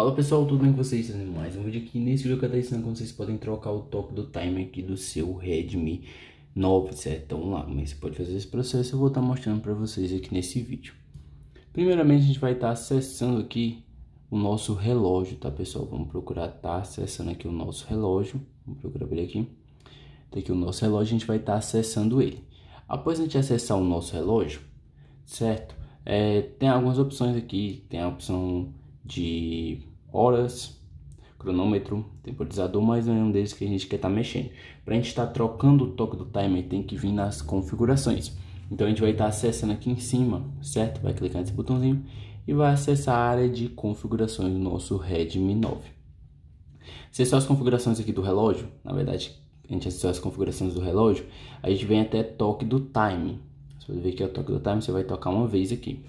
Fala pessoal, tudo bem com vocês? Trazendo mais um vídeo aqui. Nesse vídeo que eu ensinando como vocês podem trocar o toque do timer aqui do seu Redmi 9, certo? Então vamos lá, como é você pode fazer esse processo, eu vou estar mostrando para vocês aqui nesse vídeo. Primeiramente a gente vai estar acessando aqui o nosso relógio, tá pessoal? Vamos procurar estar tá acessando aqui o nosso relógio. Vamos procurar por aqui. Tem tá aqui o nosso relógio, a gente vai estar acessando ele. Após a gente acessar o nosso relógio, certo? É, tem algumas opções aqui, tem a opção de horas, cronômetro, temporizador, mas não é um deles que a gente quer estar tá mexendo. Para a gente estar tá trocando o toque do timer, tem que vir nas configurações. Então a gente vai estar tá acessando aqui em cima, certo? Vai clicar nesse botãozinho e vai acessar a área de configurações do nosso Redmi 9. Acessou as configurações aqui do relógio, na verdade a gente acessou as configurações do relógio, a gente vem até toque do time. Você vai ver que é o toque do time, você vai tocar uma vez aqui.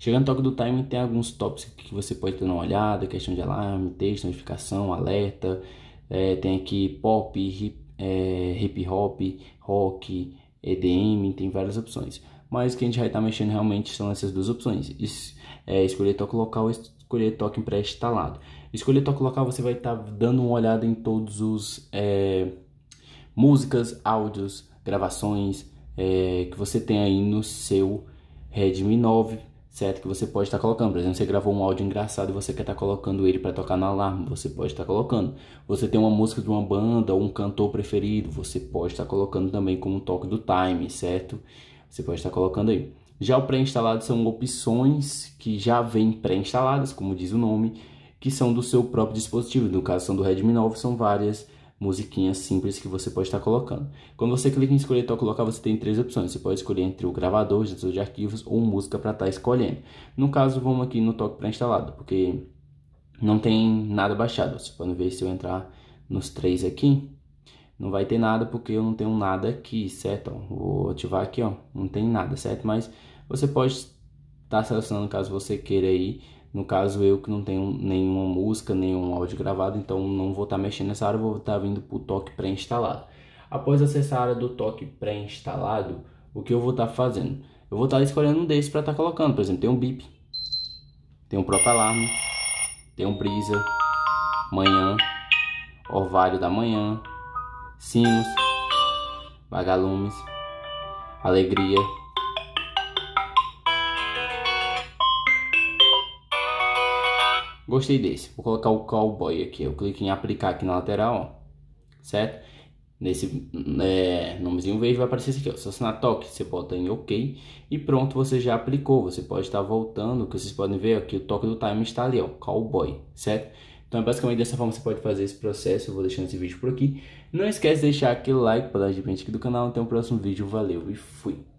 Chegando no toque do timing, tem alguns tópicos que você pode ter uma olhada, questão de alarme, texto, notificação, alerta. É, tem aqui pop, hip, é, hip hop, rock, EDM, tem várias opções. Mas o que a gente vai estar tá mexendo realmente são essas duas opções. Es, é, escolher toque local e escolher toque pré-instalado. Escolher toque local, você vai estar tá dando uma olhada em todos os é, músicas, áudios, gravações é, que você tem aí no seu Redmi 9 certo? Que você pode estar colocando. Por exemplo, você gravou um áudio engraçado e você quer estar colocando ele para tocar no alarme, você pode estar colocando. Você tem uma música de uma banda ou um cantor preferido, você pode estar colocando também como toque do time, certo? Você pode estar colocando aí. Já o pré-instalado são opções que já vêm pré-instaladas, como diz o nome, que são do seu próprio dispositivo. No caso, são do Redmi 9, são várias musiquinha simples que você pode estar colocando. Quando você clica em escolher tocar colocar, você tem três opções. Você pode escolher entre o gravador, gestor de arquivos ou música para estar tá escolhendo. No caso, vamos aqui no toque pré-instalado, porque não tem nada baixado. Você pode ver se eu entrar nos três aqui. Não vai ter nada porque eu não tenho nada aqui, certo? Vou ativar aqui, ó. Não tem nada, certo? Mas você pode estar selecionando caso você queira aí no caso, eu que não tenho nenhuma música, nenhum áudio gravado, então não vou estar tá mexendo nessa área, vou estar tá vindo para o toque pré-instalado. Após acessar a área do toque pré-instalado, o que eu vou estar tá fazendo? Eu vou estar tá escolhendo um desses para estar tá colocando, por exemplo, tem um bip, tem um próprio alarme, tem um brisa, manhã, orvalho da manhã, sinos, vagalumes, alegria, Gostei desse. Vou colocar o cowboy aqui. Eu clico em aplicar aqui na lateral, ó. Certo? Nesse é, nomezinho verde vai aparecer isso aqui, ó. assinar toque. Você bota em OK e pronto, você já aplicou. Você pode estar voltando, que vocês podem ver aqui, o toque do time está ali, ó. Cowboy, certo? Então, é basicamente dessa forma você pode fazer esse processo. Eu vou deixando esse vídeo por aqui. Não esquece de deixar aquele like para dar de frente aqui do canal. Até o próximo vídeo. Valeu e fui!